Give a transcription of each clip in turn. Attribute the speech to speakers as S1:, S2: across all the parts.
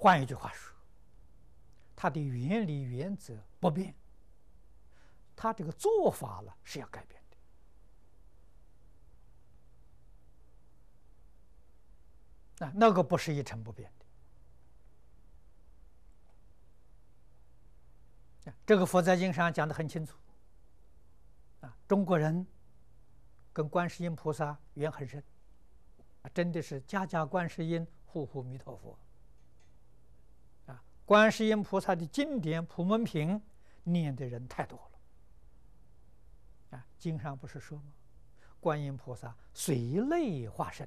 S1: 换一句话说，它的原理原则不变，它这个做法呢是要改变的啊，那个不是一成不变的。这个佛在经上讲的很清楚啊，中国人跟观世音菩萨缘很深啊，真的是家家观世音，户户弥陀佛。观世音菩萨的经典《普门品》念的人太多了，啊，经上不是说吗？观音菩萨随类化身，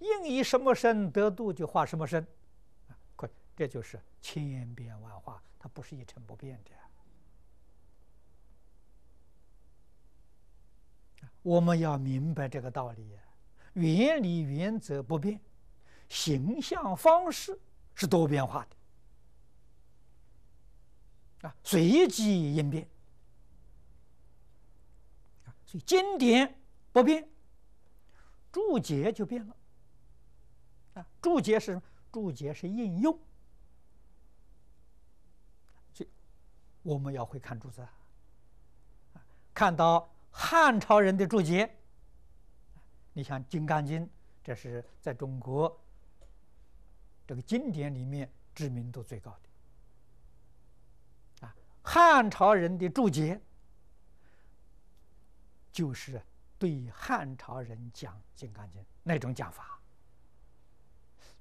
S1: 应以什么身得度就化什么身，啊，可这就是千变万化，它不是一成不变的。我们要明白这个道理，原理原则不变，形象方式是多变化的。啊，随机应变。啊，所以经典不变，注解就变了。啊，注解是注解是应用，这我们要会看注啊。看到汉朝人的注解，你像《金刚经》，这是在中国这个经典里面知名度最高的。汉朝人的注解，就是对汉朝人讲《金刚经》那种讲法，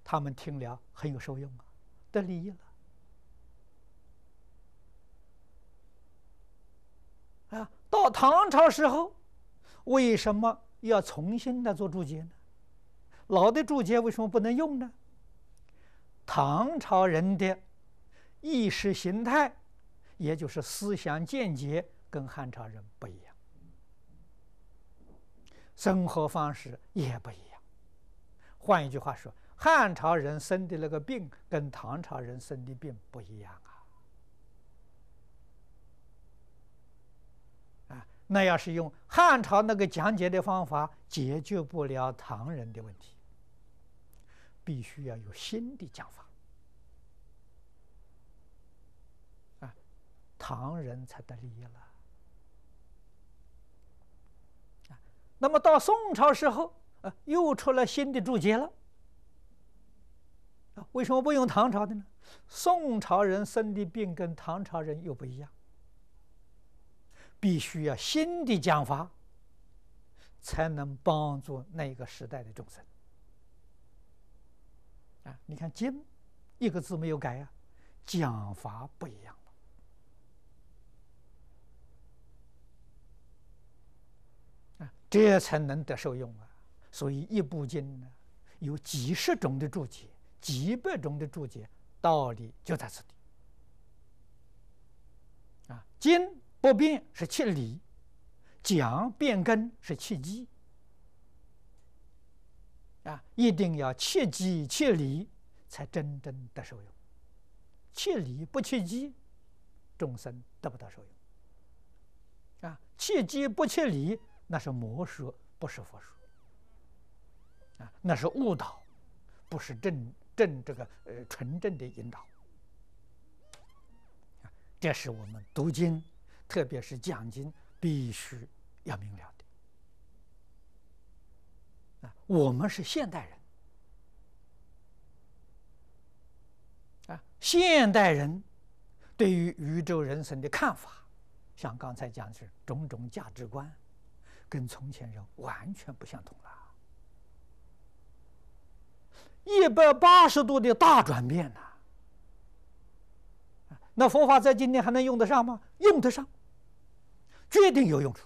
S1: 他们听了很有受用啊，得利益了。啊，到唐朝时候，为什么要重新的做注解呢？老的注解为什么不能用呢？唐朝人的意识形态。也就是思想见解跟汉朝人不一样，生活方式也不一样。换一句话说，汉朝人生的那个病跟唐朝人生的病不一样啊！啊，那要是用汉朝那个讲解的方法，解决不了唐人的问题，必须要有新的讲法。唐人才得利益了。那么到宋朝时候，啊，又出了新的注解了。为什么不用唐朝的呢？宋朝人生的病跟唐朝人又不一样，必须要新的讲法，才能帮助那个时代的众生。啊，你看“经”一个字没有改呀，讲法不一样。这才能得受用啊！所以一部经呢，有几十种的注解，几百种的注解，道理就在此地。啊，经不变是其理，讲变更是其机。啊，一定要切机切理，才真正得受用。切理不切机，众生得不到受用？啊，切机不切理。那是魔术，不是佛说啊！那是误导，不是正正这个呃纯正的引导啊！这是我们读经，特别是讲经，必须要明了的啊！我们是现代人啊，现代人对于宇宙人生的看法，像刚才讲的是种种价值观。跟从前人完全不相同了，一百八十度的大转变呐！那佛法在今天还能用得上吗？用得上，绝对有用处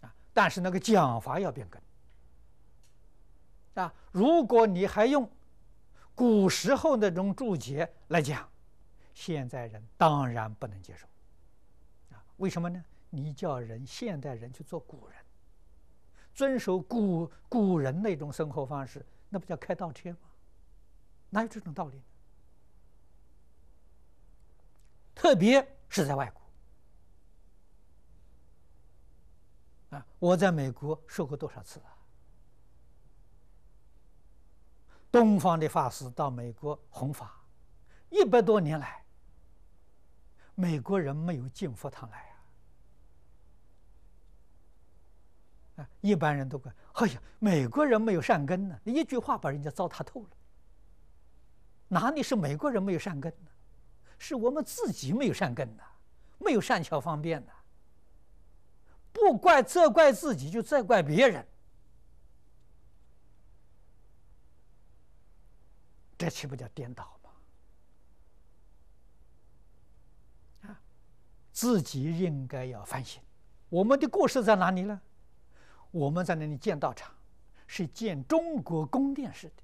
S1: 啊！但是那个讲法要变更啊！如果你还用古时候那种注解来讲，现在人当然不能接受啊！为什么呢？你叫人现代人去做古人，遵守古古人那种生活方式，那不叫开倒车吗？哪有这种道理？特别是在外国啊！我在美国受过多少次啊？东方的法师到美国弘法，一百多年来，美国人没有进佛堂来。啊，一般人都怪，哎呀，美国人没有善根呢！一句话把人家糟蹋透了，哪里是美国人没有善根呢？是我们自己没有善根呢，没有善巧方便呢？不怪，责怪自己就责怪别人，这岂不叫颠倒吗？啊，自己应该要反省，我们的过失在哪里呢？我们在那里建道场，是建中国宫殿式的。